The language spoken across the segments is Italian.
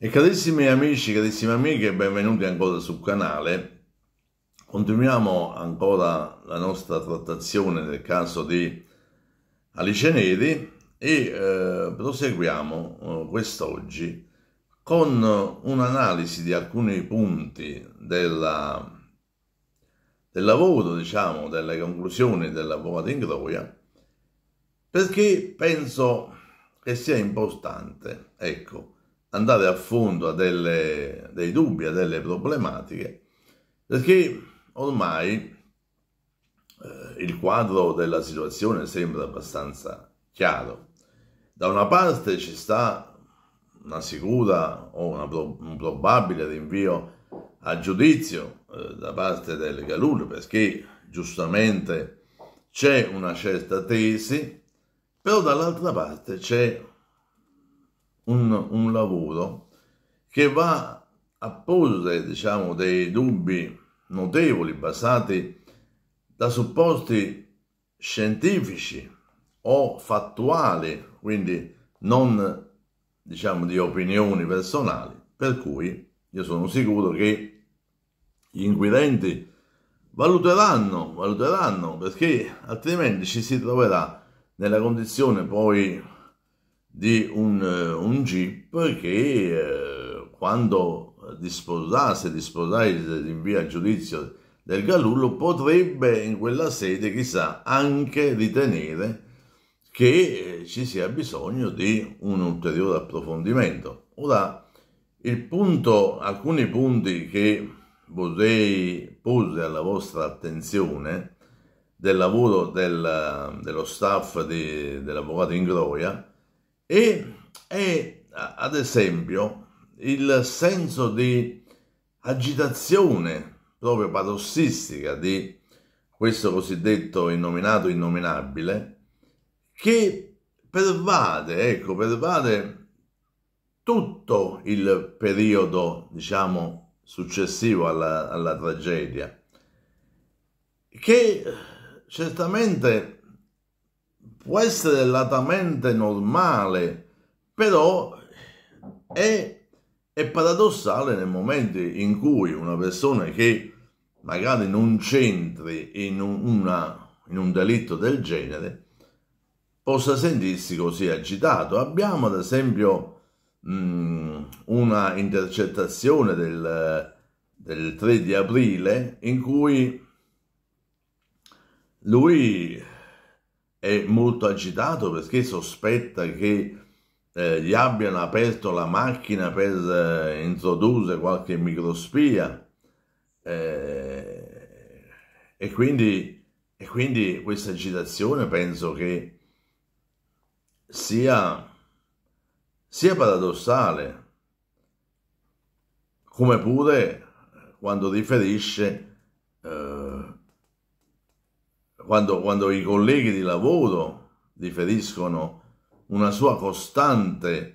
E carissimi amici, carissime amiche, benvenuti ancora sul canale. Continuiamo ancora la nostra trattazione del caso di Alice Neri e eh, proseguiamo eh, quest'oggi con un'analisi di alcuni punti della, del lavoro, diciamo, delle conclusioni della Vova Groia, perché penso che sia importante, ecco, andare a fondo a, delle, dei dubbi, a delle problematiche, perché ormai eh, il quadro della situazione sembra abbastanza chiaro. Da una parte ci sta una sicura o una pro, un probabile rinvio a giudizio eh, da parte del Galul, perché giustamente c'è una certa tesi, però dall'altra parte c'è un, un lavoro che va a porre diciamo, dei dubbi notevoli basati da supposti scientifici o fattuali, quindi non diciamo di opinioni personali, per cui io sono sicuro che gli inquirenti valuteranno, valuteranno perché altrimenti ci si troverà nella condizione poi di un, eh, un GIP che eh, quando disposasse, disposasse di via a giudizio del Galullo, potrebbe in quella sede, chissà, anche ritenere che eh, ci sia bisogno di un ulteriore approfondimento. Ora, il punto, alcuni punti che vorrei porre alla vostra attenzione del lavoro del, dello staff di, dell'avvocato Ingroia e, e ad esempio il senso di agitazione proprio parossistica di questo cosiddetto innominato innominabile che pervade, ecco, pervade tutto il periodo, diciamo, successivo alla, alla tragedia, che certamente può essere latamente normale, però è, è paradossale nel momento in cui una persona che magari non c'entri in, una, in un delitto del genere possa sentirsi così agitato. Abbiamo ad esempio mm, una intercettazione del, del 3 di aprile in cui lui è molto agitato perché sospetta che eh, gli abbiano aperto la macchina per eh, introdurre qualche microspia eh, e, quindi, e quindi questa agitazione penso che sia, sia paradossale come pure quando riferisce eh, quando, quando i colleghi di lavoro riferiscono una sua costante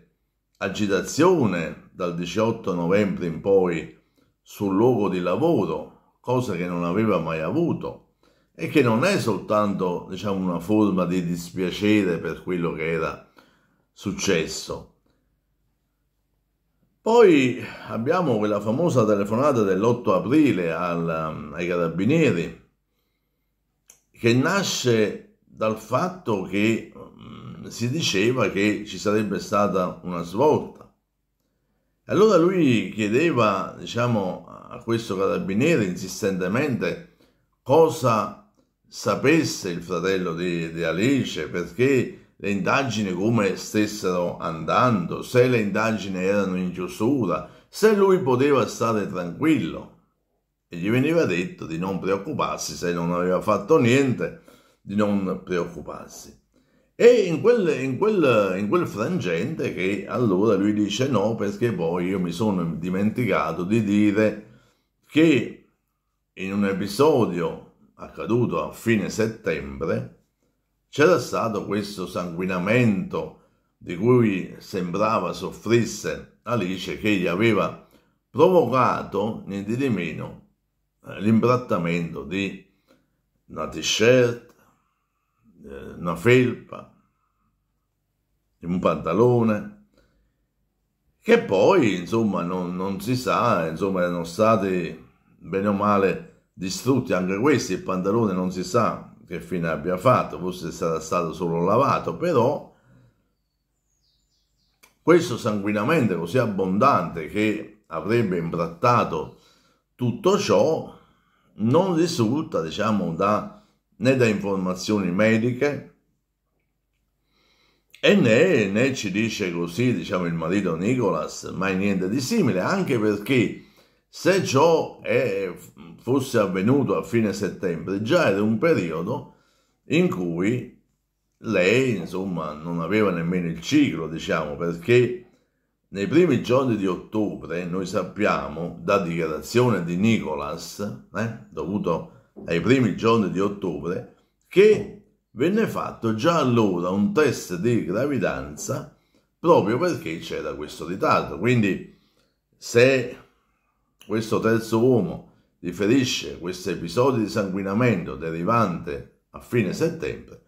agitazione dal 18 novembre in poi sul luogo di lavoro, cosa che non aveva mai avuto e che non è soltanto diciamo, una forma di dispiacere per quello che era successo. Poi abbiamo quella famosa telefonata dell'8 aprile al, ai carabinieri che nasce dal fatto che mh, mm, si diceva che ci sarebbe stata una svolta. Allora lui chiedeva, diciamo, a questo carabiniere insistentemente cosa sapesse il fratello di, di Alice, perché le indagini come stessero andando, se le indagini erano in chiusura, se lui poteva stare tranquillo e gli veniva detto di non preoccuparsi se non aveva fatto niente, di non preoccuparsi. E in quel, in, quel, in quel, frangente che allora lui dice no perché poi io mi sono dimenticato di dire che in un episodio accaduto a fine settembre c'era stato questo sanguinamento di cui sembrava soffrisse Alice che gli aveva provocato niente di meno eh, l'imbrattamento di una t-shirt, una eh, felpa, un pantalone, che poi insomma non, non si sa, insomma erano stati bene o male distrutti anche questi, il pantalone non si sa che fine abbia fatto, forse sarà stato solo lavato, però questo sanguinamento così abbondante che avrebbe imbrattato tutto ciò non risulta, diciamo, da, né da informazioni mediche, e né, né, ci dice così, diciamo, il marito Nicolas, mai niente di simile, anche perché se ciò è, fosse avvenuto a fine settembre, già era un periodo in cui lei, insomma, non aveva nemmeno il ciclo, diciamo, perché nei primi giorni di ottobre noi sappiamo da dichiarazione di Nicholas, eh, dovuto ai primi giorni di ottobre, che venne fatto già allora un test di gravidanza proprio perché c'era questo ritardo. Quindi se questo terzo uomo riferisce questo episodio di sanguinamento derivante a fine settembre,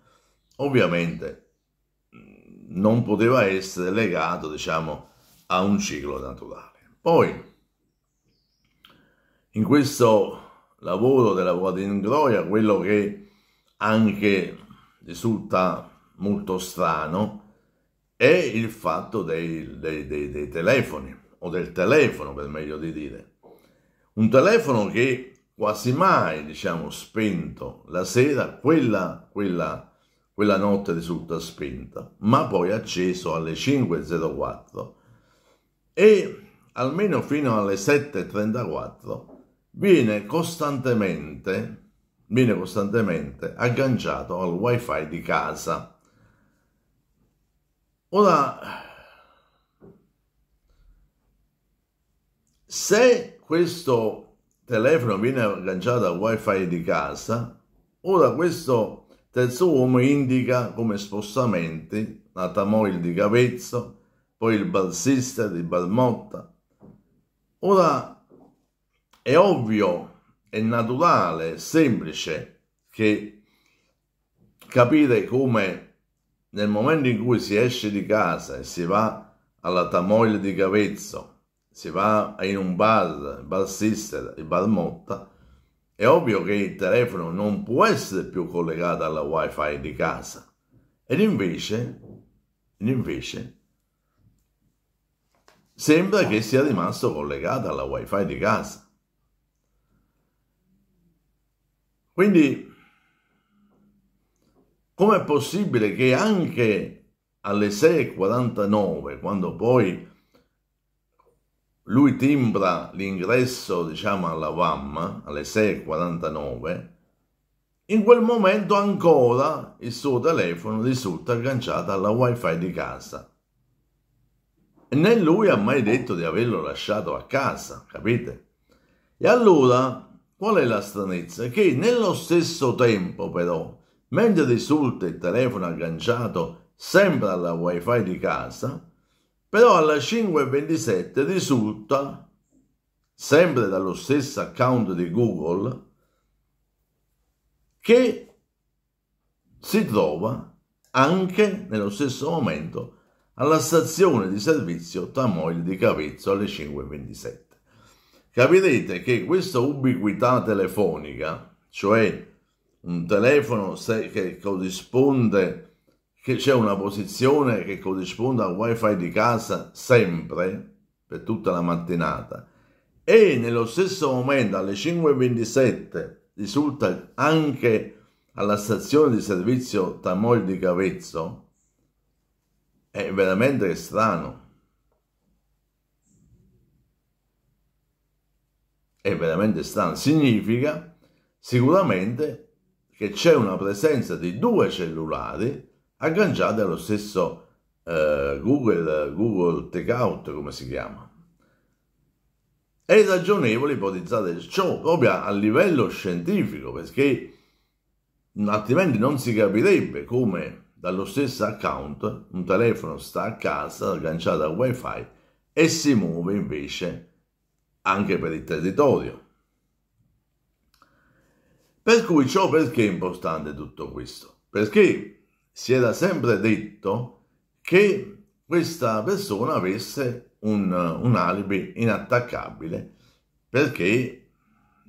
ovviamente mm, non poteva essere legato, diciamo, a un ciclo naturale. Poi, in questo lavoro della Guardian Groia, quello che anche risulta molto strano è il fatto dei, dei, dei, dei telefoni, o del telefono per meglio di dire. Un telefono che quasi mai, diciamo, spento la sera, quella, quella, quella notte risulta spenta, ma poi acceso alle 5.04 e almeno fino alle 7.34 viene costantemente, viene costantemente agganciato al wifi di casa. Ora, se questo telefono viene agganciato al wifi di casa, ora questo terzo uomo indica come spostamenti la Tamoil di Cavezzo, poi il balsista di Balmotta. Ora è ovvio, è naturale, è semplice che capire come nel momento in cui si esce di casa e si va alla Tamoil di Cavezzo, si va in un bar, il balsista di Balmotta, è ovvio che il telefono non può essere più collegato alla wifi di casa. Ed invece, ed invece sembra che sia rimasto collegato alla wifi di casa. Quindi, com'è possibile che anche alle 6.49, quando poi lui timbra l'ingresso, diciamo, alla VAM, alle 6.49, in quel momento ancora il suo telefono risulta agganciato alla wifi di casa né lui ha mai detto di averlo lasciato a casa, capite? E allora, qual è la stranezza? Che nello stesso tempo però, mentre risulta il telefono agganciato sempre alla wifi di casa, però alla 5.27 risulta, sempre dallo stesso account di Google, che si trova anche nello stesso momento alla stazione di servizio Tamoil di Cavezzo alle 5.27. Capirete che questa ubiquità telefonica, cioè un telefono che corrisponde, che c'è una posizione che corrisponde al wifi di casa sempre, per tutta la mattinata, e nello stesso momento alle 5.27 risulta anche alla stazione di servizio Tamoil di Cavezzo, è veramente strano. È veramente strano. Significa sicuramente che c'è una presenza di due cellulari agganciati allo stesso eh, Google, Google Takeout, come si chiama. È ragionevole ipotizzare ciò proprio a livello scientifico, perché altrimenti non si capirebbe come dallo stesso account un telefono sta a casa agganciato al wifi e si muove invece anche per il territorio. Per cui ciò perché è importante tutto questo? Perché si era sempre detto che questa persona avesse un, un alibi inattaccabile perché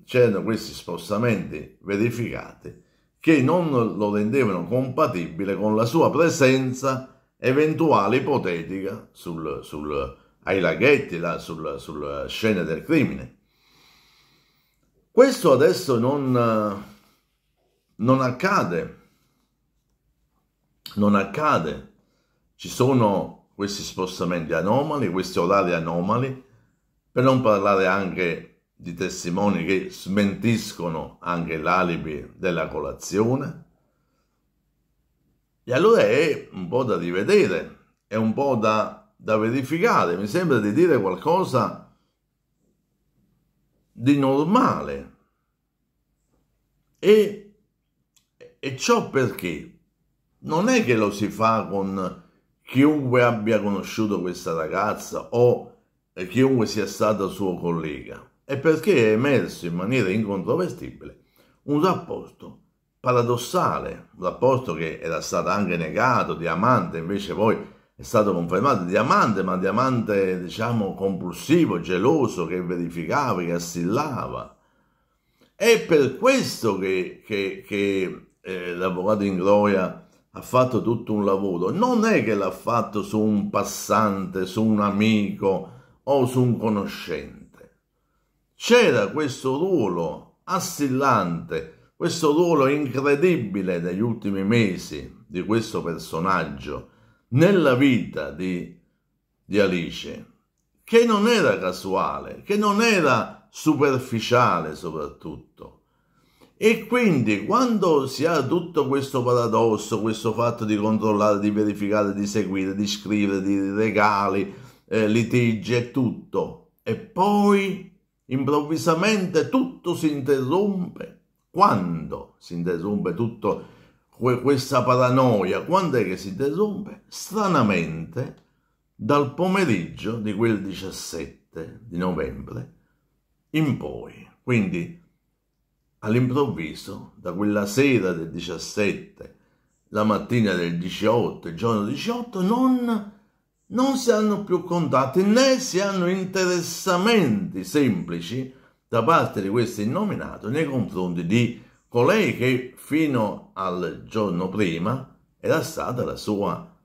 c'erano questi spostamenti verificati che non lo rendevano compatibile con la sua presenza eventuale ipotetica sul, sul, ai laghetti, là, sul, sulla scena del crimine. Questo adesso non, non accade, non accade, ci sono questi spostamenti anomali, questi orari anomali, per non parlare anche di testimoni che smentiscono anche l'alibi della colazione. E allora è un po' da rivedere, è un po' da, da verificare. Mi sembra di dire qualcosa di normale. E, e ciò perché non è che lo si fa con chiunque abbia conosciuto questa ragazza o chiunque sia stato suo collega è perché è emerso in maniera incontrovestibile un rapporto paradossale, un rapporto che era stato anche negato, diamante invece poi è stato confermato, diamante, ma diamante diciamo compulsivo, geloso, che verificava, che assillava. È per questo che, che, che eh, l'avvocato Ingloia ha fatto tutto un lavoro, non è che l'ha fatto su un passante, su un amico o su un conoscente c'era questo ruolo assillante, questo ruolo incredibile negli ultimi mesi di questo personaggio nella vita di, di Alice, che non era casuale, che non era superficiale soprattutto. E quindi quando si ha tutto questo paradosso, questo fatto di controllare, di verificare, di seguire, di scrivere, di regali, eh, litigi e tutto, e poi improvvisamente tutto si interrompe. Quando si interrompe tutto questa paranoia? Quando è che si interrompe? Stranamente, dal pomeriggio di quel 17 di novembre in poi. Quindi, all'improvviso, da quella sera del 17, la mattina del 18, il giorno 18, non non si hanno più contatti né si hanno interessamenti semplici da parte di questo innominato nei confronti di colei che fino al giorno prima era stata la sua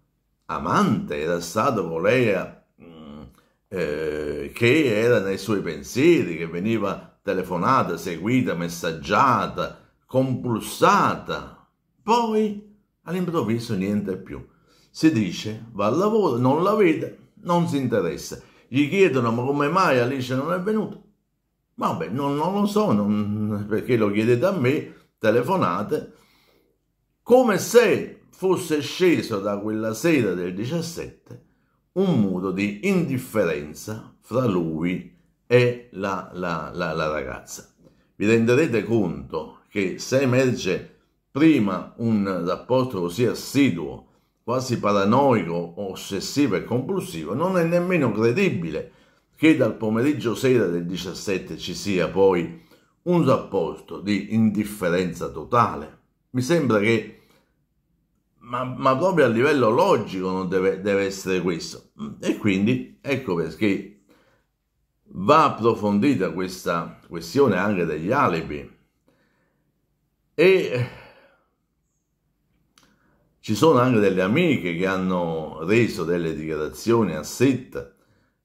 amante, era stata colei mm, eh, che era nei suoi pensieri, che veniva telefonata, seguita, messaggiata, compulsata. Poi all'improvviso niente più. Si dice, va al lavoro, non la vede, non si interessa. Gli chiedono, ma come mai Alice non è venuta? Vabbè, non, non lo so, non, perché lo chiedete a me, telefonate, come se fosse sceso da quella sera del 17 un muro di indifferenza fra lui e la, la, la, la ragazza. Vi renderete conto che se emerge prima un rapporto così assiduo quasi paranoico, ossessivo e compulsivo, non è nemmeno credibile che dal pomeriggio sera del 17 ci sia poi un rapporto di indifferenza totale. Mi sembra che, ma, ma proprio a livello logico non deve, deve essere questo. E quindi ecco perché va approfondita questa questione anche degli alibi. E ci sono anche delle amiche che hanno reso delle dichiarazioni a Setta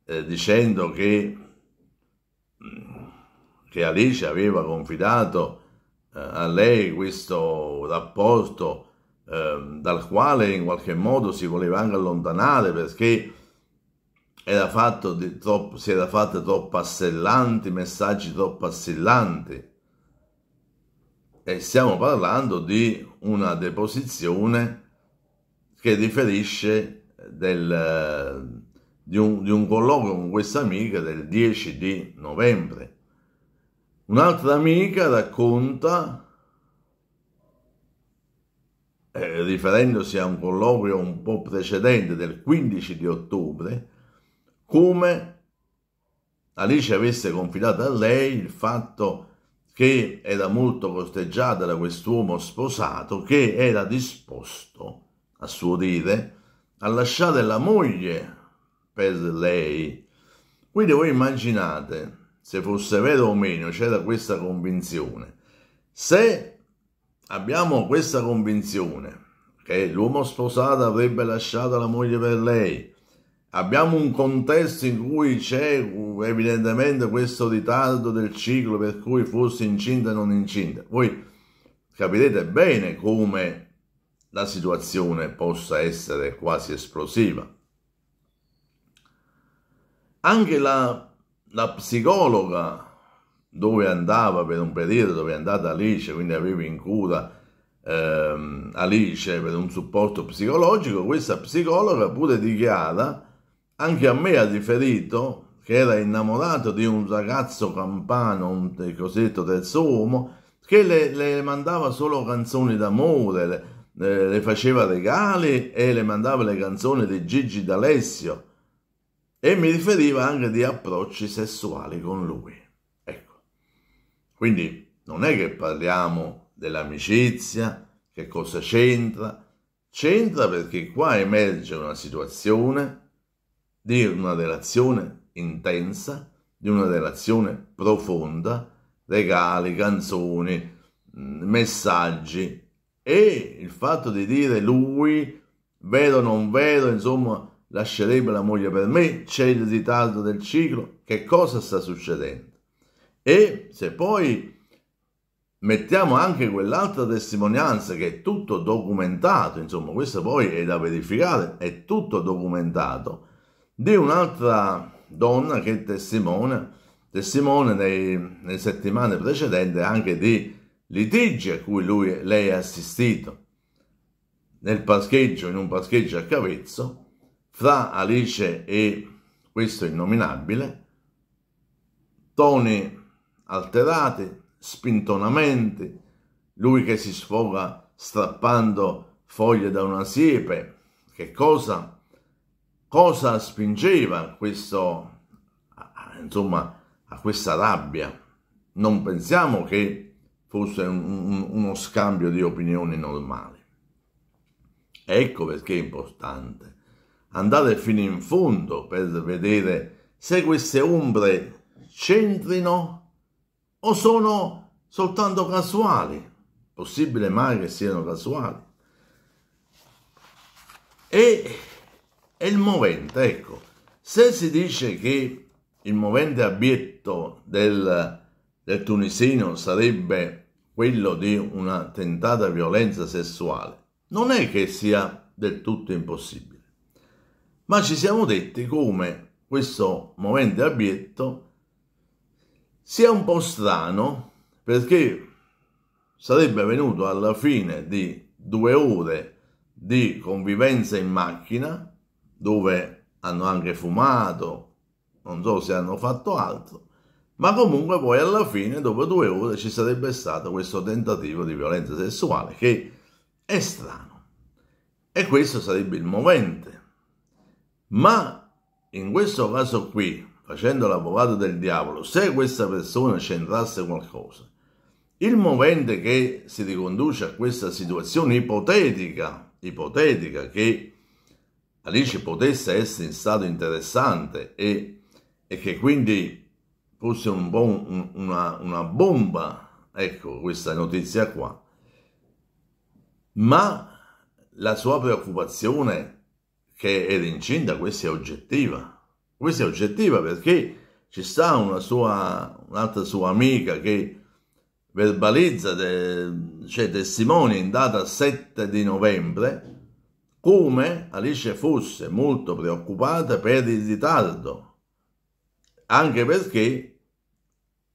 eh, dicendo che, mm, che Alice aveva confidato eh, a lei questo rapporto eh, dal quale in qualche modo si voleva anche allontanare perché era troppo, si era fatto troppo assillanti, messaggi troppo assillanti. E stiamo parlando di una deposizione che riferisce del, di, un, di un colloquio con questa amica del 10 di novembre. Un'altra amica racconta eh, riferendosi a un colloquio un po' precedente del 15 di ottobre, come Alice avesse confidato a lei il fatto che era molto costeggiata da quest'uomo sposato che era disposto a a suo dire, a lasciare la moglie per lei. Quindi voi immaginate, se fosse vero o meno, c'era questa convinzione. Se abbiamo questa convinzione che l'uomo sposato avrebbe lasciato la moglie per lei, abbiamo un contesto in cui c'è evidentemente questo ritardo del ciclo per cui fosse incinta o non incinta. Voi capirete bene come la situazione possa essere quasi esplosiva. Anche la, la psicologa dove andava per un periodo, dove è andata Alice, quindi aveva in cura ehm, Alice per un supporto psicologico, questa psicologa pure dichiara, anche a me ha riferito che era innamorato di un ragazzo campano, un cosiddetto terzo uomo, che le, le mandava solo canzoni d'amore, le, eh, le faceva regali e le mandava le canzoni di Gigi D'Alessio e mi riferiva anche di approcci sessuali con lui. Ecco, quindi non è che parliamo dell'amicizia, che cosa c'entra, c'entra perché qua emerge una situazione di una relazione intensa, di una relazione profonda, regali, canzoni, messaggi, e il fatto di dire lui, vedo o non vedo, insomma, lascerebbe la moglie per me, c'è il ritardo del ciclo, che cosa sta succedendo? E se poi mettiamo anche quell'altra testimonianza che è tutto documentato, insomma, questo poi è da verificare, è tutto documentato, di un'altra donna che testimone testimone nei, nelle settimane precedenti anche di litigi a cui lui, lei ha assistito nel parcheggio, in un parcheggio a Cavezzo, fra Alice e questo innominabile, toni alterati, spintonamenti, lui che si sfoga strappando foglie da una siepe, che cosa, cosa spingeva questo, insomma, a questa rabbia? Non pensiamo che fosse un, un, uno scambio di opinioni normali. Ecco perché è importante andare fino in fondo per vedere se queste ombre c'entrino o sono soltanto casuali, possibile mai che siano casuali. E è il movente, ecco, se si dice che il movente abietto del del tunisino sarebbe quello di una tentata violenza sessuale. Non è che sia del tutto impossibile. Ma ci siamo detti come questo momento abietto sia un po' strano perché sarebbe venuto alla fine di due ore di convivenza in macchina dove hanno anche fumato, non so se hanno fatto altro, ma comunque poi alla fine, dopo due ore, ci sarebbe stato questo tentativo di violenza sessuale, che è strano. E questo sarebbe il movente. Ma in questo caso qui, facendo l'avvocato del diavolo, se questa persona c'entrasse qualcosa, il movente che si riconduce a questa situazione ipotetica, ipotetica che Alice potesse essere in stato interessante e, e che quindi fosse un bon, una, una bomba, ecco questa notizia qua, ma la sua preoccupazione che era incinta, questa è oggettiva, questa è oggettiva perché ci sta una sua, un'altra sua amica che verbalizza, de, cioè testimonia in data 7 di novembre, come Alice fosse molto preoccupata per il ritardo anche perché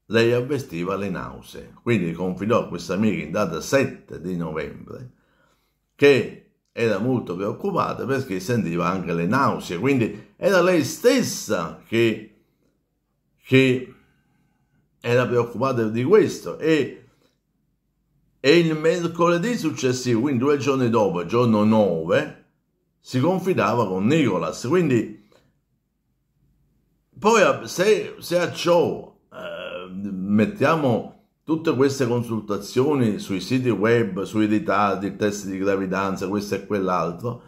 lei avvertiva le nausee. Quindi confidò a questa amica in data 7 di novembre che era molto preoccupata perché sentiva anche le nausee. Quindi era lei stessa che, che era preoccupata di questo e, e il mercoledì successivo, quindi due giorni dopo, giorno 9, si confidava con Nicolas. Quindi poi ah, se, se a ciò eh, mettiamo tutte queste consultazioni sui siti web, sui ritardi, il test di gravidanza, questo e quell'altro,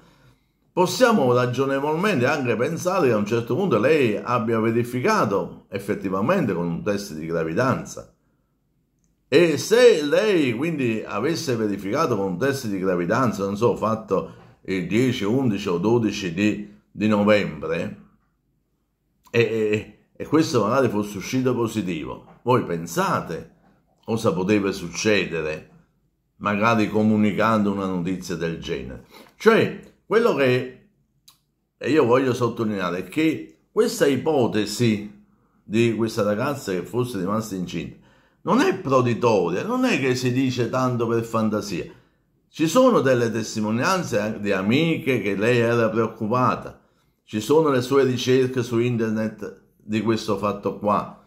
possiamo ragionevolmente anche pensare che a un certo punto lei abbia verificato effettivamente con un test di gravidanza. E se lei quindi avesse verificato con un test di gravidanza, non so, fatto il 10, 11 o 12 di, di novembre, e, e questo magari fosse uscito positivo. Voi pensate cosa poteva succedere magari comunicando una notizia del genere. Cioè, quello che io voglio sottolineare è che questa ipotesi di questa ragazza che fosse rimasta incinta non è proditoria, non è che si dice tanto per fantasia. Ci sono delle testimonianze di amiche che lei era preoccupata, ci sono le sue ricerche su internet di questo fatto qua.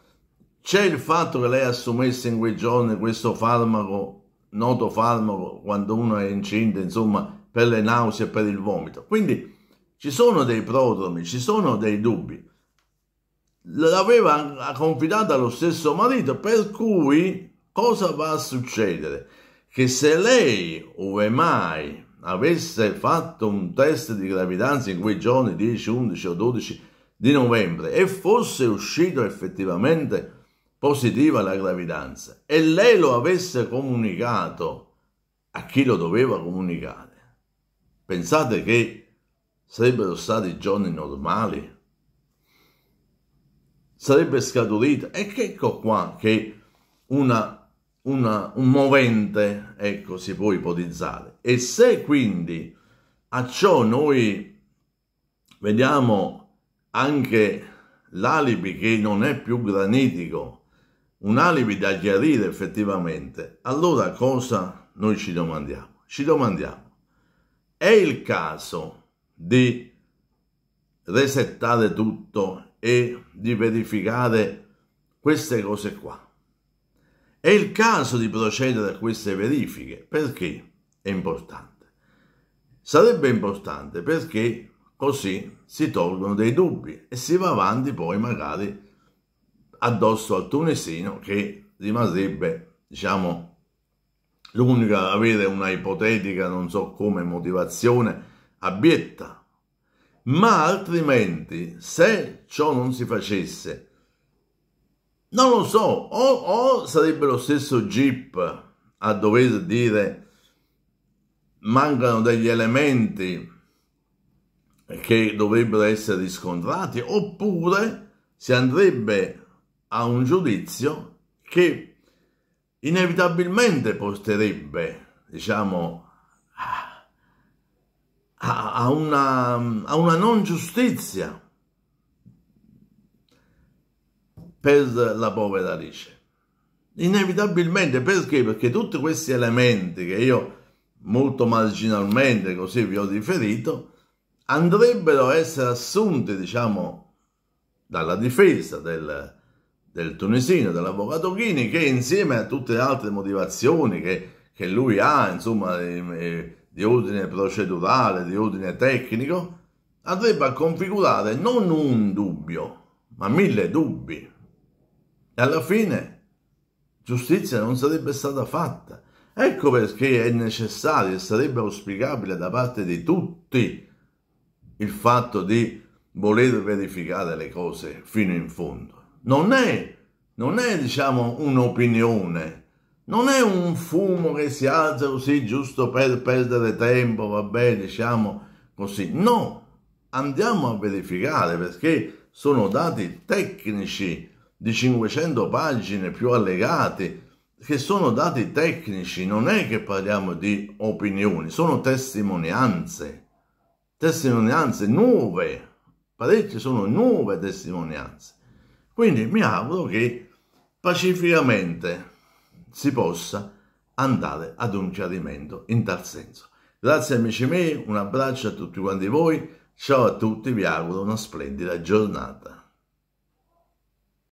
C'è il fatto che lei assumesse in quei giorni questo farmaco, noto farmaco, quando uno è incinta, insomma, per le nausee e per il vomito. Quindi ci sono dei prodromi, ci sono dei dubbi. L'aveva confidata allo stesso marito, per cui cosa va a succedere? Che se lei, ove mai, avesse fatto un test di gravidanza in quei giorni 10, 11 o 12 di novembre e fosse uscito effettivamente positiva la gravidanza e lei lo avesse comunicato a chi lo doveva comunicare, pensate che sarebbero stati giorni normali? Sarebbe scaturita. e che ecco qua che una, una, un movente, ecco, si può ipotizzare e se quindi a ciò noi vediamo anche l'alibi che non è più granitico, un alibi da chiarire effettivamente, allora cosa noi ci domandiamo? Ci domandiamo, è il caso di resettare tutto e di verificare queste cose qua? È il caso di procedere a queste verifiche perché? è importante. Sarebbe importante perché così si tolgono dei dubbi e si va avanti poi magari addosso al tunisino che rimarrebbe, diciamo, l'unica ad avere una ipotetica, non so come, motivazione abietta. Ma altrimenti, se ciò non si facesse, non lo so, o, o sarebbe lo stesso Jeep a dover dire mancano degli elementi che dovrebbero essere riscontrati, oppure si andrebbe a un giudizio che inevitabilmente porterebbe, diciamo, a una, a una non giustizia per la povera Alice. Inevitabilmente, perché? Perché tutti questi elementi che io molto marginalmente, così vi ho riferito, andrebbero a essere assunti, diciamo, dalla difesa del, del tunisino, dell'avvocato Ghini, che insieme a tutte le altre motivazioni che, che lui ha, insomma, di, eh, di ordine procedurale, di ordine tecnico, andrebbe a configurare non un dubbio, ma mille dubbi. E alla fine giustizia non sarebbe stata fatta. Ecco perché è necessario e sarebbe auspicabile da parte di tutti il fatto di voler verificare le cose fino in fondo. Non è, non è diciamo, un'opinione, non è un fumo che si alza così giusto per perdere tempo, vabbè, diciamo così. No, andiamo a verificare perché sono dati tecnici di 500 pagine più allegati che sono dati tecnici, non è che parliamo di opinioni, sono testimonianze, testimonianze nuove, parecchie sono nuove testimonianze. Quindi mi auguro che pacificamente si possa andare ad un chiarimento in tal senso. Grazie amici miei, un abbraccio a tutti quanti voi, ciao a tutti, vi auguro una splendida giornata.